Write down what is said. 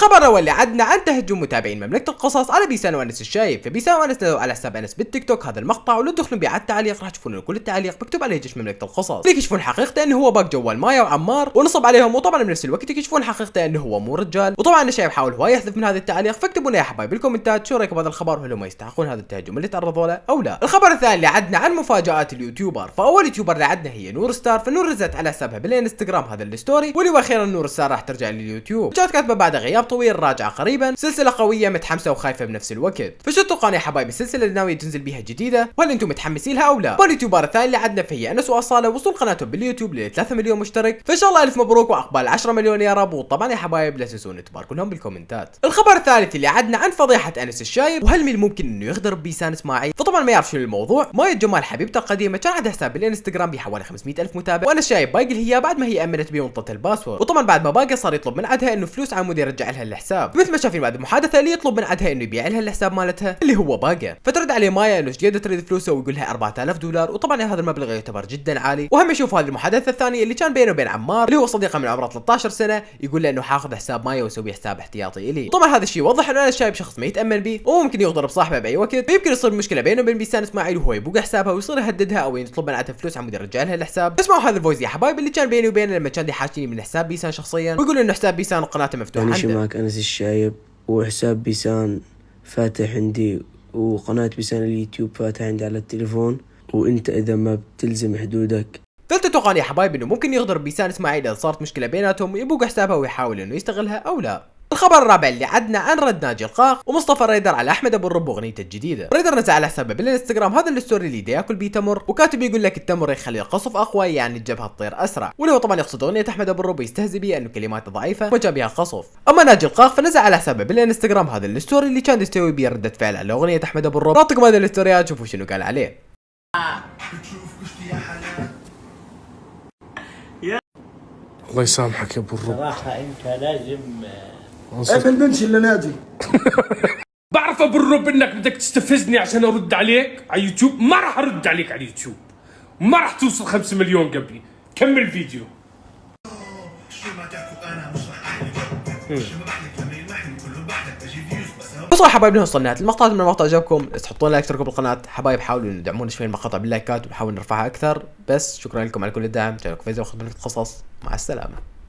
الخبر الاول اللي عدنا عن تهجم متابعين مملكه القصص على بيسان وانس الشايب فبيسان وانس نزلوا على حساب انس بالتيك توك هذا المقطع ولو تدخلون على التعليق راح تشوفون كل التعليق مكتوب عليه جيش مملكه القصص يكشفون حقيقته انه هو باق جوال مايا وعمار ونصب عليهم وطبعا بنفس الوقت يكشفون حقيقته انه هو مو رجال وطبعا الشايب حاول هواي يحذف من هذا التعليق فاكتبوا لنا يا حبايب بالكومنتات شو رايكم بهذا الخبر وهل هم يستحقون هذا التهجم اللي تعرضوا له او لا الخبر الثاني اللي عدنا عن مفاجات اليوتيوبر فاول يوتيوبر اللي عدنا هي نور ستار فنور نزلت على حسابها بالانستغرام هذا الستوري واللي واخيرا نور ستار راح ترجع لليوتيوب جات كاتبه بعد غياب طويل راجعه قريبا سلسله قويه متحمسه وخايفه بنفس الوقت فشو تتوقعون يا حبايبي السلسله اللي ناويه تنزل بيها جديده وهل انتم متحمسين لها او لا واليوتيوبر الثاني اللي عندنا فيه انس واصاله وصول قناته باليوتيوب ل 3 مليون مشترك فان شاء الله الف مبروك واقبال 10 مليون يا رب وطبعا يا حبايب لا تنسون تباركوا لهم بالكومنتات الخبر الثالث اللي عدنا عن فضيحه انس الشايب وهل من الممكن انه يغدر بيسان اسماعيل فطبعا ما يعرف شنو الموضوع مايا جمال حبيبته القديمه كان عندها حساب بالانستغرام بحوالي 500 الف متابع وانا الشايب باقي هي بعد ما هي امنت بيه وانطت الباسورد وطبعا بعد ما باقي صار يطلب من عندها انه فلوس عمود يرجع لها الحساب مثل ما شايفين بعد المحادثه اللي يطلب من عدها انه يبيع لها الحساب مالتها اللي هو باقه فترد عليه مايا انه ايش تريد فلوسه ويقول لها 4000 دولار وطبعا هذا المبلغ يعتبر جدا عالي وهم يشوف هذه المحادثه الثانيه اللي كان بينه وبين عمار اللي هو صديقه من عمره 13 سنه يقول له انه حاخذ حساب مايا واسوي حساب احتياطي لي طبعا هذا الشيء يوضح انه انا شايب شخص ما يتامن بي وممكن يغدر بصاحبه باي وقت فيمكن يصير مشكله بينه وبين بيسان اسماعيل وهو يبوق حسابها ويصير يهددها او يطلب من عدها فلوس عمود يرجع لها الحساب اسمعوا هذا الفويس يا حبايبي اللي كان بيني وبينه لما كان يحاكيني من حساب بيسان شخصيا ويقول انه حساب بيسان وقناته مفتوحه يعني معك أنس الشايب وحساب بيسان فاتح عندي وقناة بيسان اليوتيوب فاتح عندي على التليفون وانت اذا ما بتلزم حدودك ثالث تقنية يا حبايب انه ممكن يغدر بيسان اسماعيل اذا صارت مشكلة بيناتهم يبوق حسابها ويحاول انه يستغلها او لا الخبر الرابع اللي عدنا عن رد ناجي القاق ومصطفى ريدر على احمد ابو الرب اغنيته الجديده ريدر نزل على حسابه بالانستغرام هذا الستوري اللي ياكل بيه تمر وكاتب يقول لك التمر يخلي القصف اقوى يعني الجبهه تطير اسرع ولو طبعا يقصد اغنيه احمد ابو الرب ويستهزئ بها انه كلماته ضعيفه وجا بها قصف اما ناجي القاق فنزل على حسابه بالانستغرام هذا الستوري اللي كان يستوي بيه رده فعل على اغنيه احمد ابو الرب اعطيكم هذا الستوري شوفوا شنو قال عليه الله يسامحك يا ابو الرب صراحه انت لازم انا بمشي اللي نادي بعرف بالرب انك بدك تستفزني عشان ارد عليك على يوتيوب ما راح ارد عليك على يوتيوب ما راح توصل 5 مليون قبلي كمل فيديو بصراحه حبايب هنا وصلنا المقطع من المقطع عجبكم تحطون لايك تركوا بالقناة حبايب حاولوا انه تدعمونا شوي المقاطع باللايكات ونحاول نرفعها اكثر بس شكرا لكم على كل الدعم فيزا في فيديو قصص مع السلامه